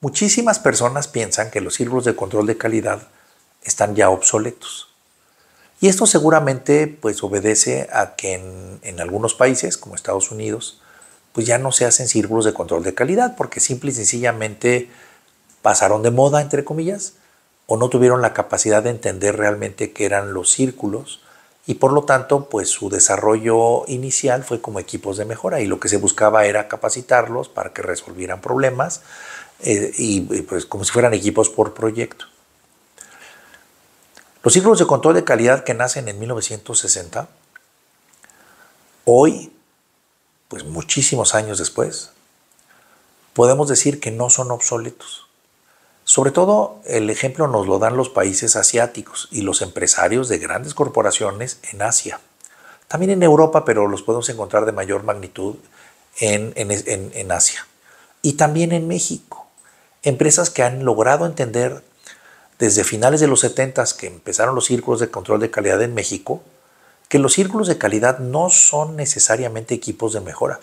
Muchísimas personas piensan que los círculos de control de calidad están ya obsoletos. Y esto seguramente pues obedece a que en, algunos países, como Estados Unidos, pues ya no se hacen círculos de control de calidad porque simple y sencillamente pasaron de moda, entre comillas, o no tuvieron la capacidad de entender realmente qué eran los círculos y por lo tanto pues su desarrollo inicial fue como equipos de mejora y lo que se buscaba era capacitarlos para que resolvieran problemas eh, y, pues como si fueran equipos por proyecto. Los círculos de control de calidad que nacen en 1960, hoy, pues muchísimos años después, podemos decir que no son obsoletos. Sobre todo el ejemplo nos lo dan los países asiáticos y los empresarios de grandes corporaciones en Asia. También en Europa, pero los podemos encontrar de mayor magnitud en Asia. Y también en México. Empresas que han logrado entender desde finales de los 70 que empezaron los círculos de control de calidad en México, que los círculos de calidad no son necesariamente equipos de mejora,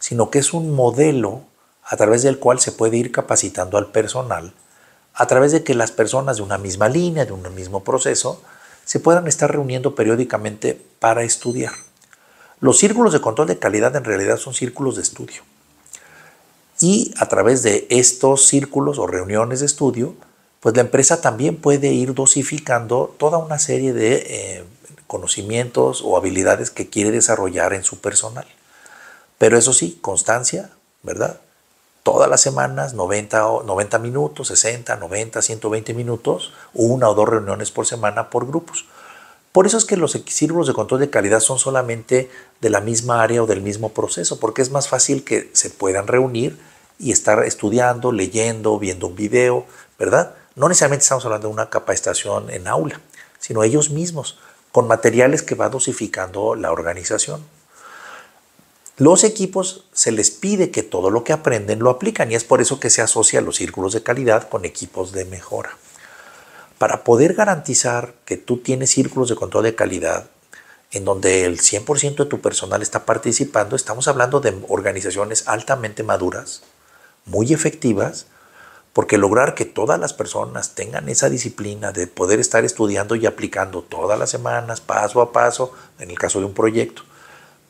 sino que es un modelo a través del cual se puede ir capacitando al personal, a través de que las personas de una misma línea, de un mismo proceso, se puedan estar reuniendo periódicamente para estudiar. Los círculos de control de calidad en realidad son círculos de estudio. Y a través de estos círculos o reuniones de estudio, pues la empresa también puede ir dosificando toda una serie de eh, conocimientos o habilidades que quiere desarrollar en su personal. Pero eso sí, constancia, ¿verdad? Todas las semanas, 90, 90 minutos, 60, 90, 120 minutos, una o dos reuniones por semana por grupos. Por eso es que los círculos de control de calidad son solamente de la misma área o del mismo proceso, porque es más fácil que se puedan reunir y estar estudiando, leyendo, viendo un video, ¿verdad? No necesariamente estamos hablando de una capacitación en aula, sino ellos mismos, con materiales que va dosificando la organización. Los equipos se les pide que todo lo que aprenden lo aplican y es por eso que se asocia a los círculos de calidad con equipos de mejora para poder garantizar que tú tienes círculos de control de calidad en donde el 100% de tu personal está participando, estamos hablando de organizaciones altamente maduras, muy efectivas, porque lograr que todas las personas tengan esa disciplina de poder estar estudiando y aplicando todas las semanas, paso a paso, en el caso de un proyecto,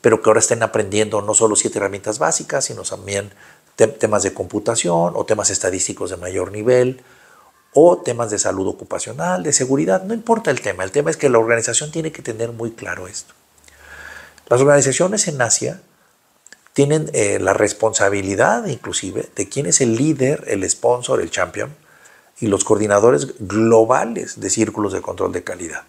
pero que ahora estén aprendiendo no solo siete herramientas básicas, sino también temas de computación o temas estadísticos de mayor nivel, o temas de salud ocupacional, de seguridad, no importa el tema, el tema es que la organización tiene que tener muy claro esto. Las organizaciones en Asia tienen eh, la responsabilidad inclusive de quién es el líder, el sponsor, el champion y los coordinadores globales de círculos de control de calidad.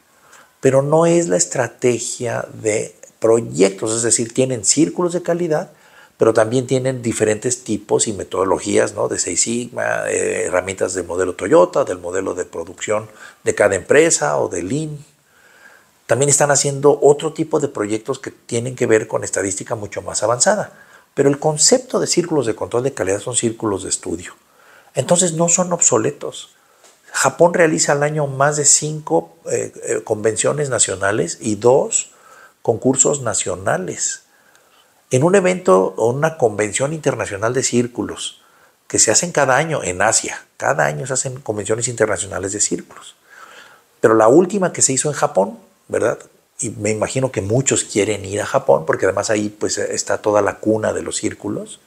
Pero no es la estrategia de proyectos, es decir, tienen círculos de calidad pero también tienen diferentes tipos y metodologías de Seis Sigma, eh, herramientas del modelo Toyota, del modelo de producción de cada empresa o del Lean. También están haciendo otro tipo de proyectos que tienen que ver con estadística mucho más avanzada. Pero el concepto de círculos de control de calidad son círculos de estudio. Entonces no son obsoletos. Japón realiza al año más de cinco eh, eh, convenciones nacionales y dos concursos nacionales en un evento o una convención internacional de círculos que se hacen cada año en Asia, cada año se hacen convenciones internacionales de círculos. Pero la última que se hizo en Japón, ¿verdad? Y me imagino que muchos quieren ir a Japón porque además ahí pues está toda la cuna de los círculos.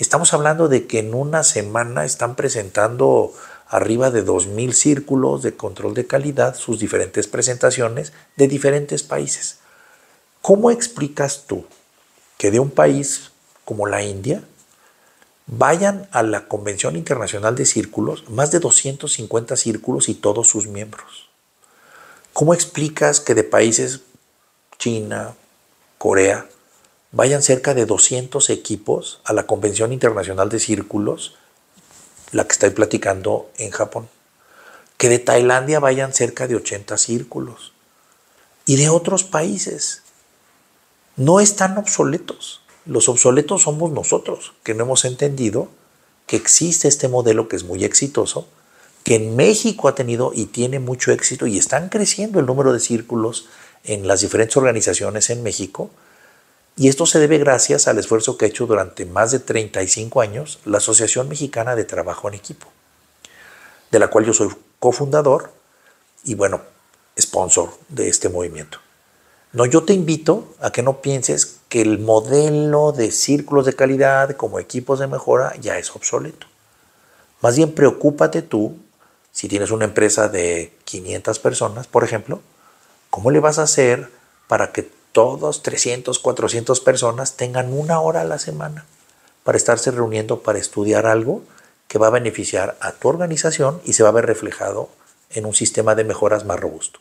Estamos hablando de que en una semana están presentando arriba de 2.000 círculos de control de calidad, sus diferentes presentaciones de diferentes países. ¿Cómo explicas tú que de un país como la India vayan a la Convención Internacional de Círculos, más de 250 círculos y todos sus miembros. ¿Cómo explicas que de países China, Corea, vayan cerca de 200 equipos a la Convención Internacional de Círculos, la que estoy platicando en Japón? Que de Tailandia vayan cerca de 80 círculos. Y de otros países, no están obsoletos. Los obsoletos somos nosotros, que no hemos entendido que existe este modelo que es muy exitoso, que en México ha tenido y tiene mucho éxito y están creciendo el número de círculos en las diferentes organizaciones en México. Y esto se debe gracias al esfuerzo que ha hecho durante más de 35 años la Asociación Mexicana de Trabajo en Equipo, de la cual yo soy cofundador y bueno, sponsor de este movimiento. No, yo te invito a que no pienses que el modelo de círculos de calidad como equipos de mejora ya es obsoleto. Más bien preocúpate tú, si tienes una empresa de 500 personas, por ejemplo, ¿cómo le vas a hacer para que todos 300, 400 personas tengan una hora a la semana para estarse reuniendo para estudiar algo que va a beneficiar a tu organización y se va a ver reflejado en un sistema de mejoras más robusto?